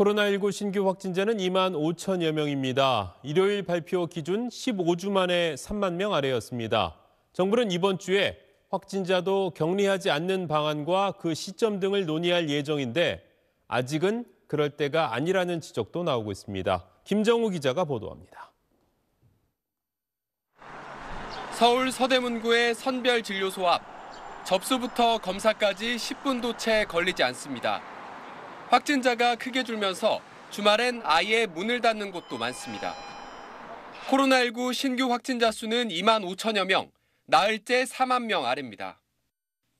코로나19 신규 확진자는 2만 5천여 명입니다. 일요일 발표 기준 15주 만에 3만 명 아래였습니다. 정부는 이번 주에 확진자도 격리하지 않는 방안과 그 시점 등을 논의할 예정인데 아직은 그럴 때가 아니라는 지적도 나오고 있습니다. 김정우 기자가 보도합니다. 서울 서대문구의 선별진료소 앞 접수부터 검사까지 10분도 채 걸리지 않습니다. 확진자가 크게 줄면서 주말엔 아예 문을 닫는 곳도 많습니다. 코로나19 신규 확진자 수는 2만 5천여 명, 나흘째 4만 명 아래입니다.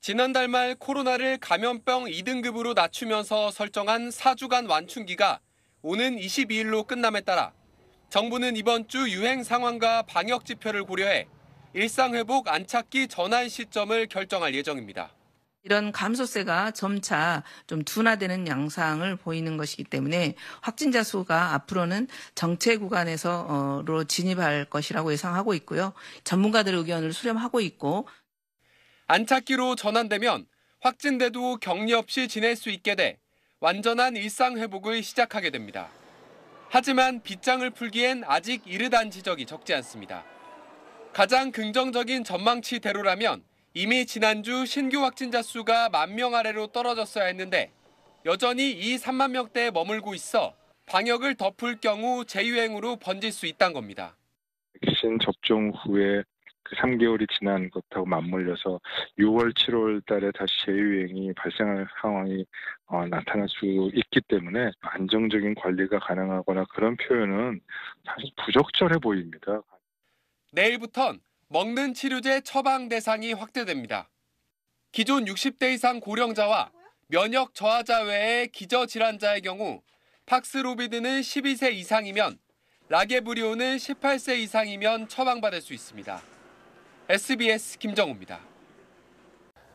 지난달 말 코로나를 감염병 2등급으로 낮추면서 설정한 4주간 완충기가 오는 22일로 끝남에 따라 정부는 이번 주 유행 상황과 방역 지표를 고려해 일상회복 안착기 전환 시점을 결정할 예정입니다. 이런 감소세가 점차 좀 둔화되는 양상을 보이는 것이기 때문에 확진자 수가 앞으로는 정체 구간에서로 진입할 것이라고 예상하고 있고요. 전문가들 의견을 수렴하고 있고 안착기로 전환되면 확진돼도 격리 없이 지낼 수 있게 돼 완전한 일상 회복을 시작하게 됩니다. 하지만 빗장을 풀기엔 아직 이르단 지적이 적지 않습니다. 가장 긍정적인 전망치대로라면 이미 지난주 신규 확진자 수가 만 명 아래로 떨어졌어야 했는데 여전히 이 3만 명대에 머물고 있어 방역을 덮을 경우 재유행으로 번질 수 있다는 겁니다. 백신 접종 후에 그 3개월이 지난 것하고 맞물려서 6월, 7월 달에 다시 재유행이 발생할 상황이 어, 나타날 수 있기 때문에 안정적인 관리가 가능하거나 그런 표현은 사실 부적절해 보입니다. 내일부턴 먹는 치료제 처방 대상이 확대됩니다. 기존 60대 이상 고령자와 면역 저하자 외의 기저질환자의 경우 팍스로비드는 12세 이상이면 라게브리오는 18세 이상이면 처방받을 수 있습니다. SBS 김정우입니다.